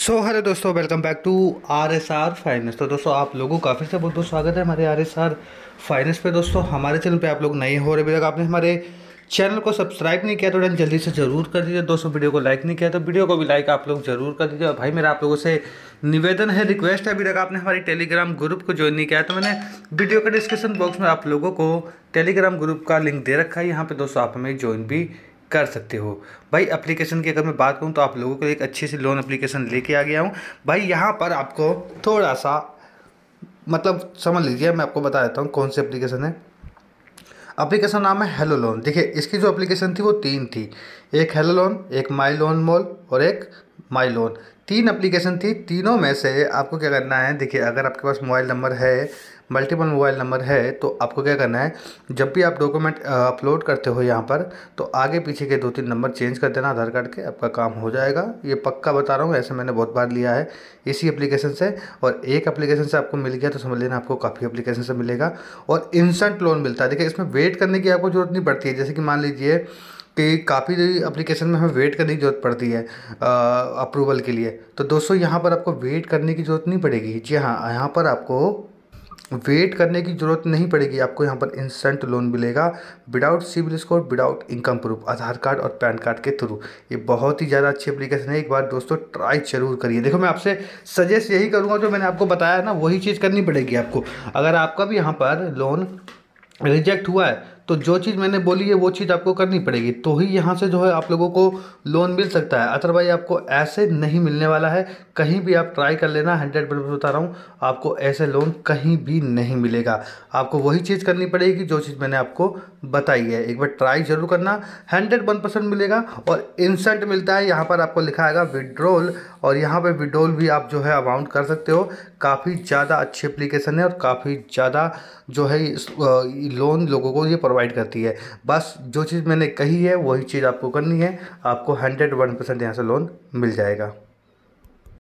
सो so, हरे दोस्तों welcome back to R S R finance तो दोस्तों आप लोगों का फिर से बहुत बहुत स्वागत है हमारे आर एस आर फाइनेंस पे दोस्तों हमारे चैनल पे आप लोग नए हो रहे अभी तक आपने हमारे चैनल को सब्सक्राइब नहीं किया तो डन जल्दी से जरूर कर दीजिए दोस्तों वीडियो को लाइक नहीं किया तो वीडियो को भी लाइक आप लोग जरूर कर दीजिए और भाई मेरा आप लोगों से निवेदन है रिक्वेस्ट है अभी तक आपने हमारे टेलीग्राम ग्रुप को ज्वाइन नहीं किया तो मैंने वीडियो के डिस्क्रिप्शन बॉक्स में आप लोगों को टेलीग्राम ग्रुप का लिंक दे रखा है यहाँ पर दोस्तों आप हमें ज्वाइन भी कर सकते हो भाई एप्लीकेशन की अगर मैं बात करूँ तो आप लोगों को एक अच्छी सी लोन अप्लीकेशन लेके आ गया हूँ भाई यहाँ पर आपको थोड़ा सा मतलब समझ लीजिए मैं आपको बता देता हूँ कौन सी अप्लीकेशन है अप्लीकेशन नाम है हेलो लोन देखिए इसकी जो अप्लीकेशन थी वो तीन थी एक हेलो लोन एक माई लोन मॉल और एक माई लोन तीन एप्लीकेशन थी तीनों में से आपको क्या करना है देखिए अगर आपके पास मोबाइल नंबर है मल्टीपल मोबाइल नंबर है तो आपको क्या करना है जब भी आप डॉक्यूमेंट अपलोड करते हो यहाँ पर तो आगे पीछे के दो तीन नंबर चेंज कर देना आधार कार्ड के आपका काम हो जाएगा ये पक्का बता रहा हूँ ऐसे मैंने बहुत बार लिया है इसी एप्लीकेशन से और एक एप्लीकेशन से आपको मिल गया तो समझ लेना आपको काफ़ी अप्लीकेशन से मिलेगा और इंस्टेंट लोन मिलता है देखिए इसमें वेट करने की आपको ज़रूरत नहीं पड़ती है जैसे कि मान लीजिए पे काफ़ी अप्लीकेशन में हमें वेट करने की ज़रूरत पड़ती है अप्रूवल के लिए तो दोस्तों यहाँ पर आपको वेट करने की ज़रूरत नहीं पड़ेगी जी हाँ यहाँ पर आपको वेट करने की ज़रूरत नहीं पड़ेगी आपको यहाँ पर इंस्टेंट लोन मिलेगा without CIBIL score without income proof Aadhaar card और पैन कार्ड के थ्रू ये बहुत ही ज़्यादा अच्छी एप्लीकेशन है एक बार दोस्तों ट्राई जरूर करिए देखो मैं आपसे सजेस्ट यही करूँगा जो मैंने आपको बताया ना वही चीज़ करनी पड़ेगी आपको अगर आपका भी यहाँ पर लोन रिजेक्ट हुआ है तो जो चीज़ मैंने बोली है वो चीज़ आपको करनी पड़ेगी तो ही यहाँ से जो है आप लोगों को लोन मिल सकता है अदरवाइज आपको ऐसे नहीं मिलने वाला है कहीं भी आप ट्राई कर लेना हंड्रेड परसेंट बता रहा हूँ आपको ऐसे लोन कहीं भी नहीं मिलेगा आपको वही चीज़ करनी पड़ेगी जो चीज़ मैंने आपको बताई है एक बार ट्राई ज़रूर करना हंड्रेड वन परसेंट मिलेगा और इंसेंट मिलता है यहाँ पर आपको लिखा आएगा विड्रोल और यहाँ पर विड्रोल भी आप जो है अमाउंट कर सकते हो काफ़ी ज़्यादा अच्छी एप्लीकेशन है और काफ़ी ज़्यादा जो है लोन लोगों को ये प्रोवाइड करती है बस जो चीज़ मैंने कही है वही चीज़ आपको करनी है आपको हंड्रेड वन परसेंट यहाँ से लोन मिल जाएगा